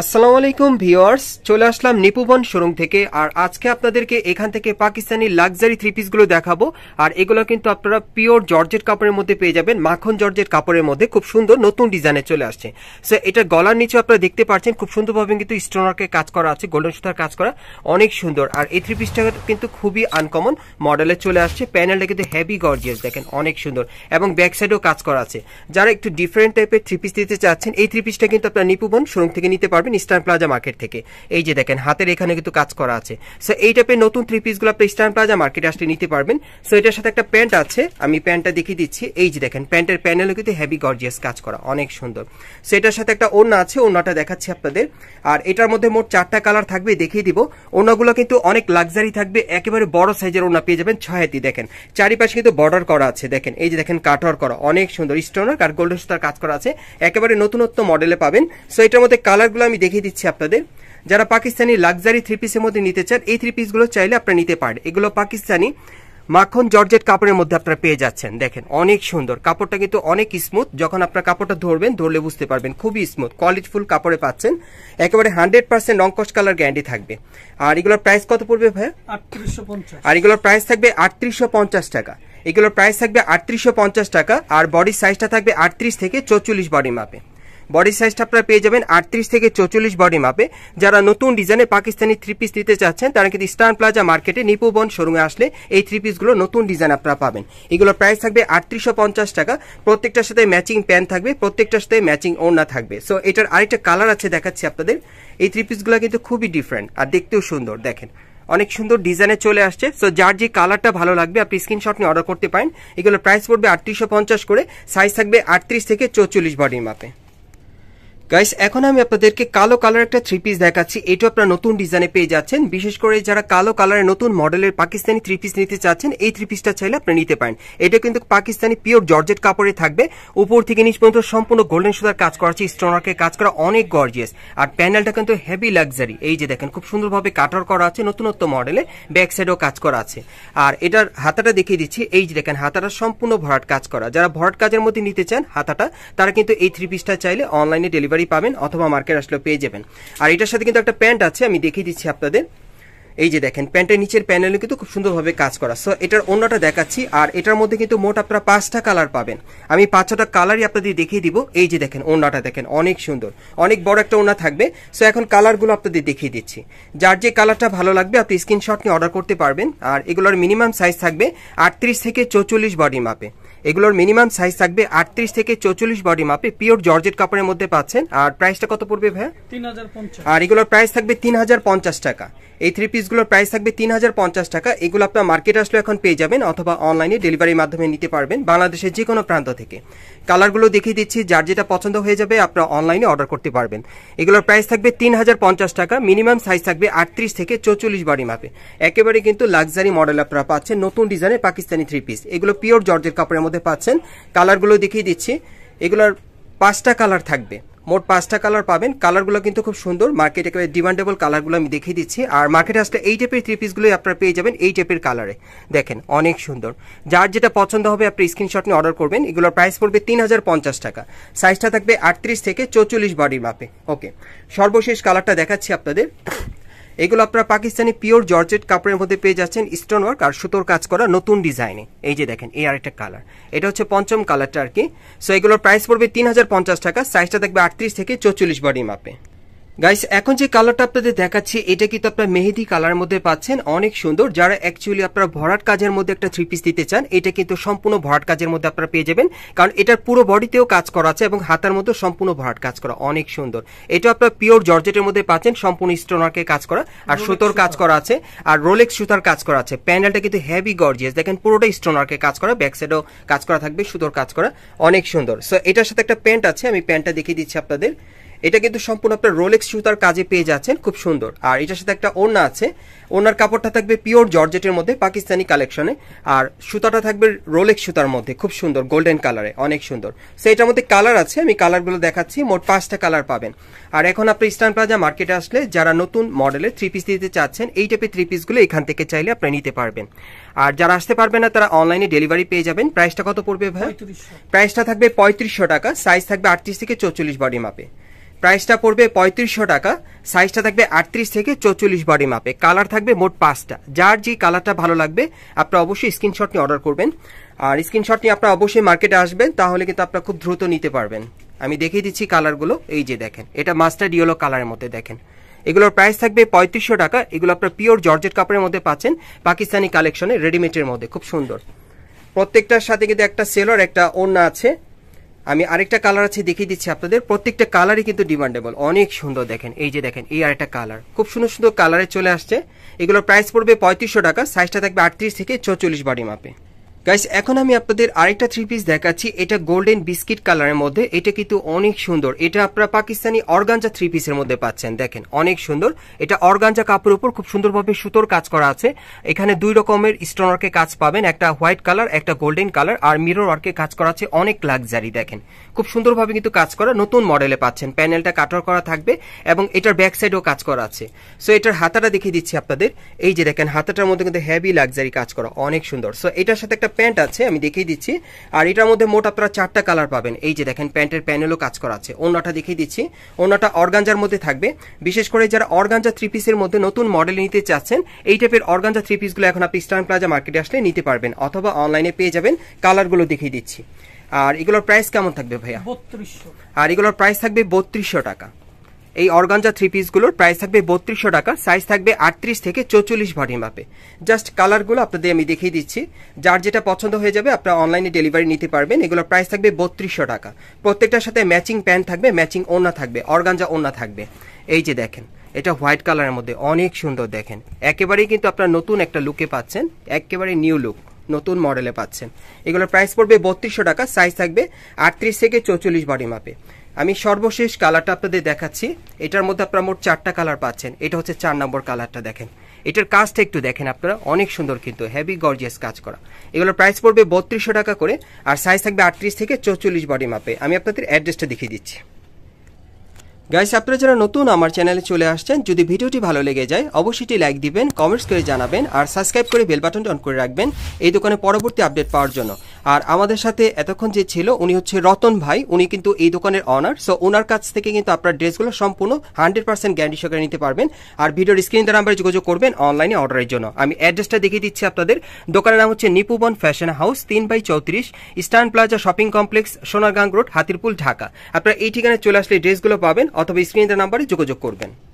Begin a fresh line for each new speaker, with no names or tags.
আসসালামু আলাইকুম ভিওয়ার্স চলে আসলাম নিপুবন শোরুম থেকে আর আজকে আপনাদেরকে এখান থেকে পাকিস্তানি লাক্সারি থ্রি পিসগুলো দেখাবো আর এগুলো কিন্তু আপনারা পিওর জর্জের কাপড়ের মধ্যে পেয়ে যাবেন মাখন জর্জের কাপড়ের মধ্যে খুব সুন্দর নতুন ডিজাইনে চলে আসছে সো এটা গলার নিচে আপনারা দেখতে পাচ্ছেন খুব সুন্দরভাবে কিন্তু স্টোনারকে কাজ করা আছে গোল্ডেন সুতার কাজ করা অনেক সুন্দর আর এই থ্রি পিসটা কিন্তু খুবই আনকমন মডেলে চলে আসছে প্যানেলটা কিন্তু হেভি গর্জিয়াস দেখেন অনেক সুন্দর এবং ব্যাক সাইডেও কাজ করা আছে যারা একটু ডিফারেন্ট টাইপের থ্রি পিস দিতে চাচ্ছেন এই থ্রি পিসটা কিন্তু আপনারা নিপুবন শোরুম থেকে নিতে পারবেন পারবেন ইস্টার্ন প্লাজা মার্কেট থেকে এই যে দেখেন হাতের এখানে কিন্তু কাজ করা আছে সো এই টাইপের নতুন থ্রি পিসগুলো আপনি ইস্টার্ন প্লাজা মার্কেটে আসলে নিতে পারবেন সো এটার সাথে একটা প্যান্ট আছে আমি প্যান্টটা দেখিয়ে দিচ্ছি এই যে দেখেন প্যান্টের প্যানেলও কিন্তু হেভি গর্জিয়াস কাজ করা অনেক সুন্দর সো এটার সাথে একটা ওনা আছে ওনাটা দেখাচ্ছি আপনাদের আর এটার মধ্যে মোট চারটা কালার থাকবে দেখিয়ে দিব ওনাগুলো কিন্তু অনেক লাক্সারি থাকবে একেবারে বড় সাইজের ওনা পেয়ে যাবেন ছয় হাতি দেখেন চারিপাশে কিন্তু বর্ডার করা আছে দেখেন এই যে দেখেন কাটওয়ার করা অনেক সুন্দর স্টোনার আর গোল্ডেন স্টার কাজ করা আছে একেবারে নতুনত্ব মডেলে পাবেন সো এটার মধ্যে কালারগুলো আমি দেখিয়ে দিচ্ছি আপনাদের যারা পাকিস্তানি লাকজারি থ্রি পিসের মধ্যে নিতে চান এই থ্রি পিসগুলো চাইলে আপনারা নিতে পারেন এগুলো পাকিস্তানি মাখন জর্জেট কাপড়ের মধ্যে আপনারা পেয়ে যাচ্ছেন দেখেন অনেক সুন্দর কাপড়টা কিন্তু অনেক স্মুথ যখন আপনার কাপড়টা ধরবেন ধরলে বুঝতে পারবেন খুবই স্মুথ কোয়ালিটিফুল কাপড়ে পাচ্ছেন একেবারে হান্ড্রেড পার্সেন্ট রংকস কালার গ্যারান্টি থাকবে আর এগুলোর প্রাইস কত পড়বে ভাই আর এগুলোর প্রাইস থাকবে আটত্রিশশো টাকা এগুলোর প্রাইস থাকবে আটত্রিশশো টাকা আর বডির সাইজটা থাকবে আটত্রিশ থেকে চৌচল্লিশ বডি মাপে বডি সাইজটা আপনারা পেয়ে যাবেন আটত্রিশ থেকে চৌচল্লিশ বডি মাপে যারা নতুন ডিজাইনে পাকিস্তানি থ্রি পিস নিতে চাচ্ছেন তারা কিন্তু স্টার প্লাজা মার্কেটে নিপুবন শোরুমে আসলে এই থ্রি পিসগুলো নতুন ডিজাইন আপনারা পাবেন এগুলো প্রাইস থাকবে আটত্রিশশো পঞ্চাশ টাকা প্রত্যেকটার সাথে ম্যাচিং প্যান্ট থাকবে প্রত্যেকটার সাথে ম্যাচিং ওড়না থাকবে সো এটার আরেকটা কালার আছে দেখাচ্ছি আপনাদের এই থ্রি পিসগুলো কিন্তু খুবই ডিফারেন্ট আর দেখতেও সুন্দর দেখেন অনেক সুন্দর ডিজাইনে চলে আসছে সো যার যে কালারটা ভালো লাগবে আপনি স্ক্রিনশট নিয়ে অর্ডার করতে পারেন এগুলোর প্রাইস পড়বে আটত্রিশশো করে সাইজ থাকবে আটত্রিশ থেকে চৌচল্লিশ বডির মাপে গাইস এখন আমি আপনাদেরকে কালো কালার একটা থ্রি পিস দেখাচ্ছি এটা আপনারা নতুন ডিজাইনে পেয়ে যাচ্ছেন বিশেষ করে যারা কালো কালারের নতুন মডেলের পাকিস্তানি থ্রি পিস নিতে চাচ্ছেন এই থ্রি পিসটা চাইলে আপনি নিতে পারেন এটা কিন্তু পাকিস্তানি পিওর জর্জেট কাপড়ে থাকবে উপর থেকে নিচ পর্যন্ত সম্পূর্ণ গোল্ডেন সুতার কাজ করা আছে স্টোনারকে কাজ করা অনেক গর্জিয়াস আর প্যানেলটা কিন্তু হেভি লাক্সারি এই যে দেখেন খুব সুন্দরভাবে কাটার করা আছে নতুনত্ব মডেলে ব্যাক সাইডেও কাজ করা আছে আর এটার হাতাটা দেখিয়ে দিচ্ছি এই যে দেখেন হাতাটা সম্পূর্ণ ভরাট কাজ করা যারা ভরাট কাজের মধ্যে নিতে চান হাতাটা তারা কিন্তু এই থ্রি পিসটা চাইলে অনলাইনে ডেলিভারি শাড়ি পাবেন অথবা মার্কেট আসলে পেয়ে যাবেন আর এটার সাথে কিন্তু একটা প্যান্ট আছে আমি দেখিয়ে দিচ্ছি আপনাদের এই যে দেখেন প্যান্টের নিচের প্যানেলে কিন্তু খুব সুন্দরভাবে কাজ করা সো এটার অন্যটা দেখাচ্ছি আর এটার মধ্যে কিন্তু মোট আপনারা পাঁচটা কালার পাবেন আমি পাঁচ ছটা কালারই আপনাদের দেখিয়ে দিব এই যে দেখেন ওনাটা দেখেন অনেক সুন্দর অনেক বড় একটা ওনা থাকবে সো এখন কালারগুলো আপনাদের দেখিয়ে দিচ্ছি যার যে কালারটা ভালো লাগবে আপনি স্ক্রিনশট নিয়ে অর্ডার করতে পারবেন আর এগুলোর মিনিমাম সাইজ থাকবে আটত্রিশ থেকে চৌচল্লিশ বডি মাপে এগুলোর মিনিমাম সাইজ থাকবে আটত্রিশ থেকে চৌচল্লিশ বডি মাপে পিওর জর্জেট কাপড়ের মধ্যে পাচ্ছেন আর প্রাইসটা কত পড়বে হাজার আর এগুলোর প্রাইস থাকবে তিন হাজার পঞ্চাশ টাকা এই থ্রি পিসগুলোর প্রাইস থাকবে তিন হাজার পঞ্চাশ টাকা এগুলো আপনার মার্কেট আসলে এখন পেয়ে যাবেন অথবা অনলাইনে ডেলিভারির মাধ্যমে নিতে পারবেন বাংলাদেশের যে কোনো প্রান্ত থেকে কালারগুলো দেখিয়ে দিচ্ছি যার যেটা পছন্দ হয়ে যাবে আপনার অনলাইনে অর্ডার করতে পারবেন এগুলোর প্রাইস থাকবে তিন হাজার পঞ্চাশ টাকা মিনিমাম সাইজ থাকবে আটত্রিশ থেকে চৌচল্লিশ বাড়ি মাপে একেবারে কিন্তু লাক্সারি মডেল আপনারা পাচ্ছেন নতুন ডিজাইনের পাকিস্তানি থ্রি পিস এগুলো পিওর জর্জের কাপড়ের মধ্যে মধ্যে পাচ্ছেন কালারগুলো দেখিয়ে দিচ্ছি এগুলোর পাঁচটা কালার থাকবে মোট পাঁচটা কালার পাবেন কালারগুলো কিন্তু খুব সুন্দর মার্কেটে একেবারে ডিমান্ডেবল কালারগুলো আমি দেখিয়ে দিচ্ছি আর মার্কেটে আসলে এই টাইপের থ্রি পিসগুলোই আপনারা পেয়ে যাবেন এই টাইপের কালারে দেখেন অনেক সুন্দর যার যেটা পছন্দ হবে আপনি স্ক্রিনশট নিয়ে অর্ডার করবেন এগুলোর প্রাইস পড়বে তিন হাজার টাকা সাইজটা থাকবে আটত্রিশ থেকে চৌচল্লিশ বডির মাপে ওকে সর্বশেষ কালারটা দেখাচ্ছি আপনাদের এগুলো আপনারা পাকিস্তানি পিওর জর্জেট কাপড়ের মধ্যে পেয়ে যাচ্ছেন স্টোন ওয়ার্ক আর সুতোর কাজ করা নতুন ডিজাইনে এই যে দেখেন এই আরেকটা কালার এটা হচ্ছে পঞ্চম কালারটা আর কি সো এগুলোর প্রাইস পড়বে তিন টাকা সাইজটা থাকবে আটত্রিশ থেকে চৌচল্লিশ বডি মাপে গাইস এখন যে কালারটা আপনাদের দেখাচ্ছি এটা কিন্তু আপনার মেহেদি কালার মধ্যে পাচ্ছেন অনেক সুন্দর যারা অ্যাকচুয়ালি আপনারা ভরাট কাজের মধ্যে একটা থ্রি পিস দিতে চান এটা কিন্তু সম্পূর্ণ ভরাট কাজের মধ্যে আপনারা পেয়ে যাবেন কারণ এটার পুরো বডিতেও কাজ করা আছে এবং হাতার মধ্যে সম্পূর্ণ ভরাট কাজ করা অনেক সুন্দর এটা আপনার পিওর জর্জেটের মধ্যে পাচ্ছেন সম্পূর্ণ স্টোনারকে কাজ করা আর সুতোর কাজ করা আছে আর রোলেক্স সুতার কাজ করা আছে প্যান্ডেলটা কিন্তু হেভি গর্জিয়াস দেখেন পুরোটা স্টোনারকে কাজ করা ব্যাক সাইডেও কাজ করা থাকবে সুতোর কাজ করা অনেক সুন্দর সো এটার সাথে একটা প্যান্ট আছে আমি প্যান্টটা দেখিয়ে দিচ্ছি আপনাদের এটা কিন্তু সম্পূর্ণ আপনার রোলেক্স সুতার কাজে পেয়ে যাচ্ছেন খুব সুন্দর আর এটার সাথে একটা ওড়না আছে ওনার কাপড়টা থাকবে পিওর জর্জেটের মধ্যে পাকিস্তানি কালেকশনে আর সুতাটা থাকবে রোলেক্স সুতার মধ্যে খুব সুন্দর গোল্ডেন কালারে অনেক সুন্দর সো এটার মধ্যে কালার আছে আমি কালারগুলো দেখাচ্ছি মোট পাঁচটা কালার পাবেন আর এখন আপনি ইস্টার্ন প্লাজা মার্কেটে আসলে যারা নতুন মডেলের থ্রি পিস দিতে চাচ্ছেন এই টাইপের থ্রি পিসগুলো এখান থেকে চাইলে আপনি নিতে পারবেন আর যারা আসতে পারবেন না তারা অনলাইনে ডেলিভারি পেয়ে যাবেন প্রাইসটা কত পড়বে ভাই প্রাইসটা থাকবে পঁয়ত্রিশশো টাকা সাইজ থাকবে আটত্রিশ থেকে চৌচল্লিশ বডি মাপে প্রাইসটা পড়বে পঁয়ত্রিশশো টাকা সাইজটা থাকবে আটত্রিশ থেকে চৌচল্লিশ বডি মাপে কালার থাকবে মোট পাঁচটা যার যে কালারটা ভালো লাগবে আপনারা অবশ্যই স্ক্রিনশট নিয়ে অর্ডার করবেন আর স্ক্রিনশট নিয়ে আপনারা অবশ্যই মার্কেটে আসবেন তাহলে কিন্তু আপনারা খুব দ্রুত নিতে পারবেন আমি দেখিয়ে দিচ্ছি কালারগুলো এই যে দেখেন এটা মাস্টার্ড ইয়েলো কালারের মধ্যে দেখেন এগুলোর প্রাইস থাকবে পঁয়ত্রিশশো টাকা এগুলো আপনার পিওর জর্জেট কাপড়ের মধ্যে পাচ্ছেন পাকিস্তানি কালেকশনে রেডিমেডের মধ্যে খুব সুন্দর প্রত্যেকটার সাথে কিন্তু একটা সেলর একটা ওড়না আছে আমি আরেকটা কালার আছে দেখিয়ে দিচ্ছি আপনাদের প্রত্যেকটা কালারই কিন্তু ডিমান্ডেবল অনেক সুন্দর দেখেন এই যে দেখেন এই আরেকটা কালার খুব সুন্দর সুন্দর কালারে চলে আসছে এগুলোর প্রাইস পড়বে পঁয়ত্রিশশো টাকা সাইজটা থাকবে আটত্রিশ থেকে চৌচল্লিশ বাড়ি মাপে গাইস এখন আমি আপনাদের আরেকটা থ্রি পিস দেখাচ্ছি এটা গোল্ডেন বিস্কিট কালারের মধ্যে এটা কিন্তু অনেক সুন্দর এটা আপনারা পাকিস্তানি অর্গাঞ্জা থ্রি পিসের মধ্যে পাচ্ছেন দেখেন অনেক সুন্দর এটা অর্গাঞ্জা কাপড়ের উপর খুব সুন্দরভাবে সুতোর কাজ করা আছে এখানে দুই রকমের স্টোনারকে কাজ পাবেন একটা হোয়াইট কালার একটা গোল্ডেন কালার আর মিরর ওয়ার্কে কাজ করা আছে অনেক লাক্সারি দেখেন খুব সুন্দরভাবে কিন্তু কাজ করা নতুন মডেলে পাচ্ছেন প্যানেলটা কাটার করা থাকবে এবং এটার ব্যাক সাইডেও কাজ করা আছে সো এটার হাতাটা দেখিয়ে দিচ্ছি আপনাদের এই যে দেখেন হাতাটার মধ্যে কিন্তু হেভি লাক্সারি কাজ করা অনেক সুন্দর সো এটার সাথে একটা প্যান্ট আছে আমি দেখিয়ে দিচ্ছি আর এটার মধ্যে মোট আপনারা চারটা কালার পাবেন এই যে দেখেন প্যান্টের প্যানেলও কাজ করা আছে অন্যটা দেখিয়ে দিচ্ছি অন্যটা অর্গাঞ্জার মধ্যে থাকবে বিশেষ করে যারা অর্গাঞ্জা থ্রি পিসের মধ্যে নতুন মডেল নিতে চাচ্ছেন এই টাইপের অর্গাঞ্জা থ্রি পিসগুলো এখন আপনি স্টার্ন প্লাজা মার্কেটে আসলে নিতে পারবেন অথবা অনলাইনে পেয়ে যাবেন কালারগুলো দেখিয়ে দিচ্ছি আর এগুলোর প্রাইস কেমন থাকবে ভাইয়া আর এগুলোর প্রাইস থাকবে বত্রিশশো টাকা এই অর্গানজা থ্রি পিসগুলোর প্রাইস থাকবে বত্রিশশো টাকা সাইজ থাকবে আটত্রিশ থেকে চৌচল্লিশ ভরি মাপে জাস্ট কালারগুলো আপনাদের আমি দেখিয়ে দিচ্ছি যার যেটা পছন্দ হয়ে যাবে আপনারা অনলাইনে ডেলিভারি নিতে পারবেন এগুলোর প্রাইস থাকবে বত্রিশশো টাকা প্রত্যেকটার সাথে ম্যাচিং প্যান্ট থাকবে ম্যাচিং ওনা থাকবে অর্গানজা ওনা থাকবে এই যে দেখেন এটা হোয়াইট কালারের মধ্যে অনেক সুন্দর দেখেন একেবারেই কিন্তু আপনারা নতুন একটা লুকে পাচ্ছেন একেবারে নিউ লুক নতুন মডেলে পাচ্ছেন এগুলোর প্রাইস পড়বে বত্রিশশো টাকা সাইজ থাকবে আটত্রিশ থেকে চৌচল্লিশ বাড়ি মাপে আমি সর্বশেষ কালারটা আপনাদের দেখাচ্ছি এটার মধ্যে আপনারা মোট চারটা কালার পাচ্ছেন এটা হচ্ছে চার নম্বর কালারটা দেখেন এটার কাজটা একটু দেখেন আপনারা অনেক সুন্দর কিন্তু হেভি গর্জিয়াস কাজ করা এগুলোর প্রাইস পড়বে বত্রিশশো টাকা করে আর সাইজ থাকবে আটত্রিশ থেকে চৌচল্লিশ বডি মাপে আমি আপনাদের অ্যাড্রেসটা দেখিয়ে দিচ্ছি গাইস আপনারা যারা নতুন আমার চ্যানেলে চলে আসছেন যদি ভিডিওটি ভালো লেগে যায় অবশ্যই লাইক দিবেন কমেন্টস করে জানাবেন আর সাবস্ক্রাইব করে বেল বাটনটা অন করে রাখবেন এই দোকানে পরবর্তী আপডেট পাওয়ার জন্য আর আমাদের সাথে এতক্ষণ যে ছিল উনি হচ্ছে রতন ভাই উনি কিন্তু এই দোকানের অনার সো ওনার কাছ থেকে কিন্তু আপনার ড্রেসগুলো সম্পূর্ণ হান্ড্রেড পার্সেন্ট গ্যারান্টি সহকারে নিতে পারবেন আর ভিডিওর স্ক্রিন দ্বারা আমরা যোগাযোগ করবেন অনলাইনে অর্ডারের জন্য আমি অ্যাড্রেসটা দেখিয়ে দিচ্ছি আপনাদের দোকানের নাম হচ্ছে নিপুবন ফ্যাশন হাউস তিন বাই চৌত্রিশ Eastern Plaza shopping complex Sonargaon road Hatirpool Dhaka আপনারা এই ঠিকানায় চলে আসলে ড্রেসগুলো পাবেন অথবা স্ক্রিন দ্বারা নাম্বারে যোগাযোগ করবেন